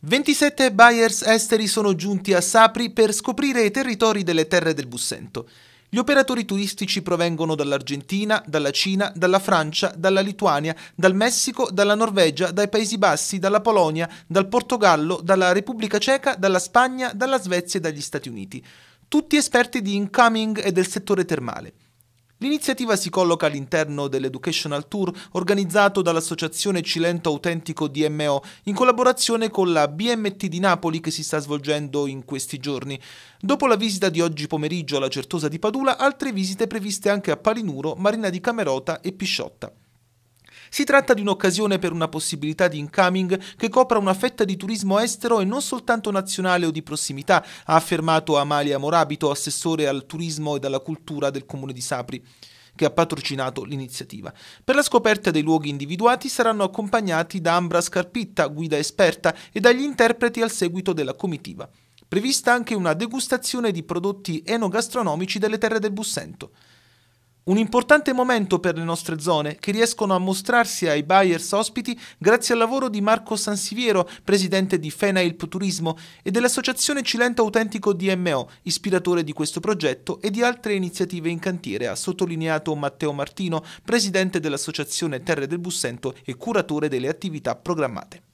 27 buyers esteri sono giunti a Sapri per scoprire i territori delle terre del Bussento. Gli operatori turistici provengono dall'Argentina, dalla Cina, dalla Francia, dalla Lituania, dal Messico, dalla Norvegia, dai Paesi Bassi, dalla Polonia, dal Portogallo, dalla Repubblica Ceca, dalla Spagna, dalla Svezia e dagli Stati Uniti. Tutti esperti di incoming e del settore termale. L'iniziativa si colloca all'interno dell'Educational Tour organizzato dall'Associazione Cilento Autentico DMO in collaborazione con la BMT di Napoli che si sta svolgendo in questi giorni. Dopo la visita di oggi pomeriggio alla Certosa di Padula, altre visite previste anche a Palinuro, Marina di Camerota e Pisciotta. Si tratta di un'occasione per una possibilità di incoming che copra una fetta di turismo estero e non soltanto nazionale o di prossimità, ha affermato Amalia Morabito, assessore al turismo e alla cultura del comune di Sapri che ha patrocinato l'iniziativa. Per la scoperta dei luoghi individuati saranno accompagnati da Ambra Scarpitta, guida esperta, e dagli interpreti al seguito della comitiva. Prevista anche una degustazione di prodotti enogastronomici delle terre del Bussento. Un importante momento per le nostre zone che riescono a mostrarsi ai buyers ospiti grazie al lavoro di Marco Sansiviero, presidente di Fenailp Turismo e dell'associazione Cilento Autentico DMO, ispiratore di questo progetto e di altre iniziative in cantiere, ha sottolineato Matteo Martino, presidente dell'associazione Terre del Bussento e curatore delle attività programmate.